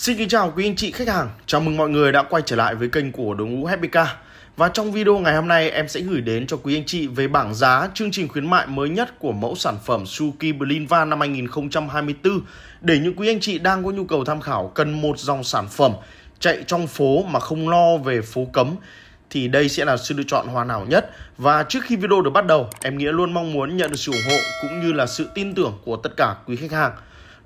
Xin kính chào quý anh chị khách hàng, chào mừng mọi người đã quay trở lại với kênh của đội ngũ HPK Và trong video ngày hôm nay em sẽ gửi đến cho quý anh chị về bảng giá chương trình khuyến mại mới nhất của mẫu sản phẩm Suzuki Van năm 2024 Để những quý anh chị đang có nhu cầu tham khảo cần một dòng sản phẩm chạy trong phố mà không lo về phố cấm thì đây sẽ là sự lựa chọn hoàn hảo nhất. Và trước khi video được bắt đầu, em Nghĩa luôn mong muốn nhận được sự ủng hộ cũng như là sự tin tưởng của tất cả quý khách hàng.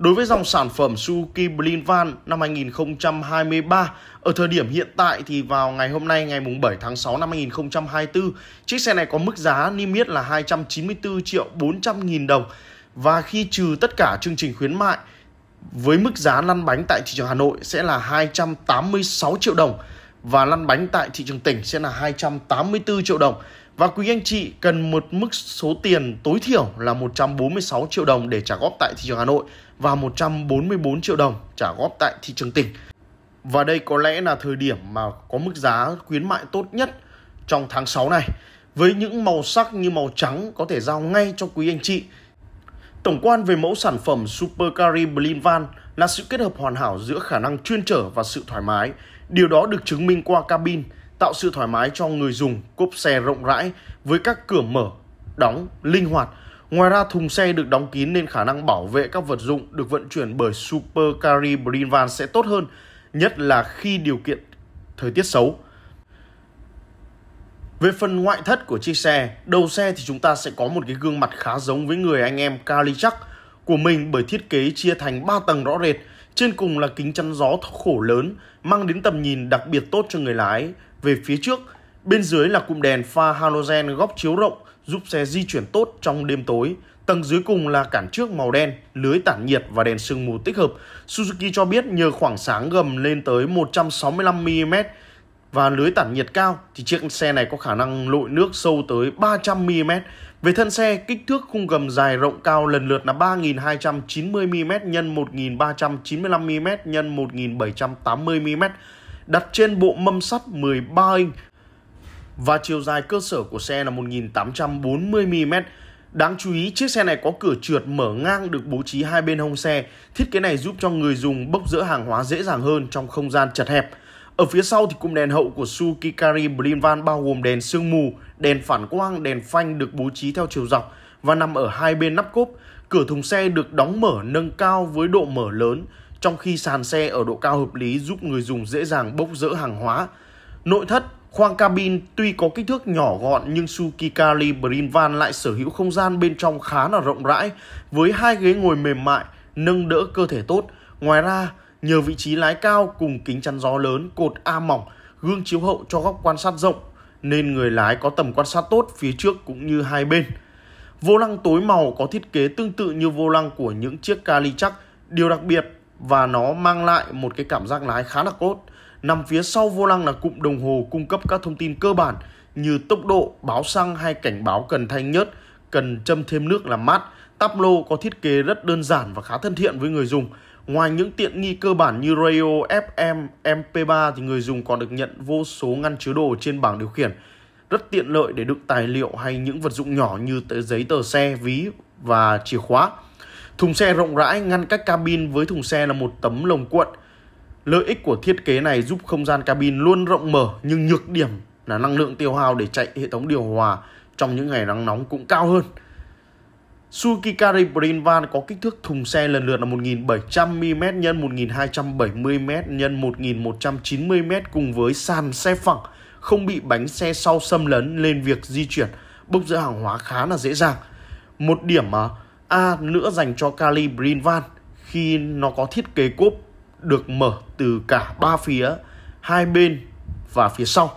Đối với dòng sản phẩm Suzuki van năm 2023, ở thời điểm hiện tại thì vào ngày hôm nay ngày mùng 7 tháng 6 năm 2024, chiếc xe này có mức giá niêm yết là 294 triệu 400 nghìn đồng và khi trừ tất cả chương trình khuyến mại với mức giá lăn bánh tại thị trường Hà Nội sẽ là 286 triệu đồng và lăn bánh tại thị trường tỉnh sẽ là 284 triệu đồng và quý anh chị cần một mức số tiền tối thiểu là 146 triệu đồng để trả góp tại thị trường Hà Nội và 144 triệu đồng trả góp tại thị trường tỉnh. Và đây có lẽ là thời điểm mà có mức giá khuyến mại tốt nhất trong tháng 6 này. Với những màu sắc như màu trắng có thể giao ngay cho quý anh chị. Tổng quan về mẫu sản phẩm Super Carry Van là sự kết hợp hoàn hảo giữa khả năng chuyên trở và sự thoải mái. Điều đó được chứng minh qua cabin, tạo sự thoải mái cho người dùng cốp xe rộng rãi với các cửa mở, đóng, linh hoạt. Ngoài ra thùng xe được đóng kín nên khả năng bảo vệ các vật dụng được vận chuyển bởi Super Carry Van sẽ tốt hơn, nhất là khi điều kiện thời tiết xấu. Về phần ngoại thất của chiếc xe, đầu xe thì chúng ta sẽ có một cái gương mặt khá giống với người anh em Kalichak của mình bởi thiết kế chia thành 3 tầng rõ rệt. Trên cùng là kính chắn gió khổ lớn, mang đến tầm nhìn đặc biệt tốt cho người lái về phía trước. Bên dưới là cụm đèn pha halogen góc chiếu rộng giúp xe di chuyển tốt trong đêm tối. Tầng dưới cùng là cản trước màu đen, lưới tản nhiệt và đèn sương mù tích hợp. Suzuki cho biết nhờ khoảng sáng gầm lên tới 165mm và lưới tản nhiệt cao thì chiếc xe này có khả năng lội nước sâu tới 300mm. Về thân xe, kích thước khung gầm dài rộng cao lần lượt là 3.290mm x 1.395mm x 1.780mm đặt trên bộ mâm sắt 13 inch và chiều dài cơ sở của xe là 1840mm. Đáng chú ý, chiếc xe này có cửa trượt mở ngang được bố trí hai bên hông xe. Thiết kế này giúp cho người dùng bốc dỡ hàng hóa dễ dàng hơn trong không gian chật hẹp. Ở phía sau thì cụm đèn hậu của Suzuki Kari Blinvan bao gồm đèn sương mù, đèn phản quang, đèn phanh được bố trí theo chiều dọc và nằm ở hai bên nắp cốp. Cửa thùng xe được đóng mở nâng cao với độ mở lớn trong khi sàn xe ở độ cao hợp lý giúp người dùng dễ dàng bốc rỡ hàng hóa. Nội thất, khoang cabin tuy có kích thước nhỏ gọn nhưng Suzuki Kali van lại sở hữu không gian bên trong khá là rộng rãi với hai ghế ngồi mềm mại, nâng đỡ cơ thể tốt. Ngoài ra, nhờ vị trí lái cao cùng kính chắn gió lớn, cột A mỏng, gương chiếu hậu cho góc quan sát rộng nên người lái có tầm quan sát tốt phía trước cũng như hai bên. Vô lăng tối màu có thiết kế tương tự như vô lăng của những chiếc Cali chắc. Điều đặc biệt và nó mang lại một cái cảm giác lái khá là tốt. Nằm phía sau vô lăng là cụm đồng hồ cung cấp các thông tin cơ bản như tốc độ, báo xăng hay cảnh báo cần thanh nhớt, cần châm thêm nước làm mát. Tablo có thiết kế rất đơn giản và khá thân thiện với người dùng. Ngoài những tiện nghi cơ bản như radio, FM, MP3 thì người dùng còn được nhận vô số ngăn chứa đồ trên bảng điều khiển. Rất tiện lợi để đựng tài liệu hay những vật dụng nhỏ như giấy tờ xe, ví và chìa khóa. Thùng xe rộng rãi ngăn cách cabin với thùng xe là một tấm lồng cuộn. Lợi ích của thiết kế này giúp không gian cabin luôn rộng mở nhưng nhược điểm là năng lượng tiêu hao để chạy hệ thống điều hòa trong những ngày nắng nóng cũng cao hơn. Suzuki Carry Brain Van có kích thước thùng xe lần lượt là 1700mm x 1270m x 1190m cùng với sàn xe phẳng, không bị bánh xe sau xâm lấn lên việc di chuyển, bốc dỡ hàng hóa khá là dễ dàng. Một điểm mà A nữa dành cho Kali Brinvan khi nó có thiết kế cốp được mở từ cả ba phía hai bên và phía sau.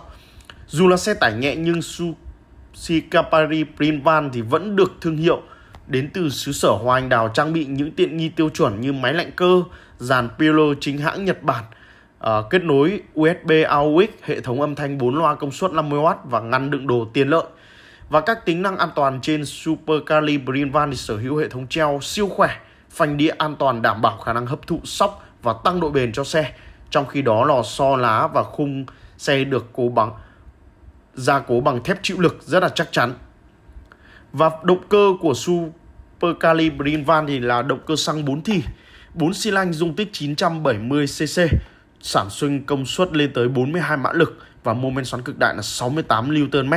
Dù là xe tải nhẹ nhưng Suzuki Brinvan thì vẫn được thương hiệu đến từ xứ sở Hoa Anh Đào trang bị những tiện nghi tiêu chuẩn như máy lạnh cơ, dàn Pirlo chính hãng Nhật Bản, à, kết nối USB AUX, hệ thống âm thanh 4 loa công suất 50W và ngăn đựng đồ tiền lợi và các tính năng an toàn trên Super Cali Brinvan sở hữu hệ thống treo siêu khỏe, phanh đĩa an toàn đảm bảo khả năng hấp thụ sóc và tăng độ bền cho xe. Trong khi đó lò xo lá và khung xe được cố bằng gia cố bằng thép chịu lực rất là chắc chắn. Và động cơ của Super Cali Brinvan thì là động cơ xăng 4 thì, 4 xi lanh dung tích 970cc, sản sinh công suất lên tới 42 mã lực và mô men xoắn cực đại là 68 Nm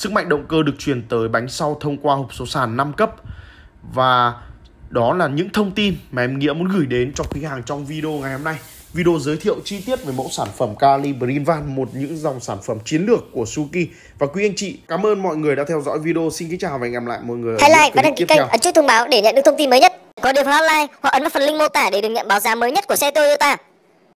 Sức mạnh động cơ được truyền tới bánh sau thông qua hộp số sàn 5 cấp và đó là những thông tin mà em Nghĩa muốn gửi đến cho quý hàng trong video ngày hôm nay. Video giới thiệu chi tiết về mẫu sản phẩm Kali Brinvan, một những dòng sản phẩm chiến lược của Suki. Và quý anh chị, cảm ơn mọi người đã theo dõi video. Xin kính chào và hẹn gặp lại mọi người. Hãy like và đăng ký kênh, ấn chuông thông báo để nhận được thông tin mới nhất. Có điều hotline hoặc ấn vào phần link mô tả để được nhận báo giá mới nhất của xe Toyota.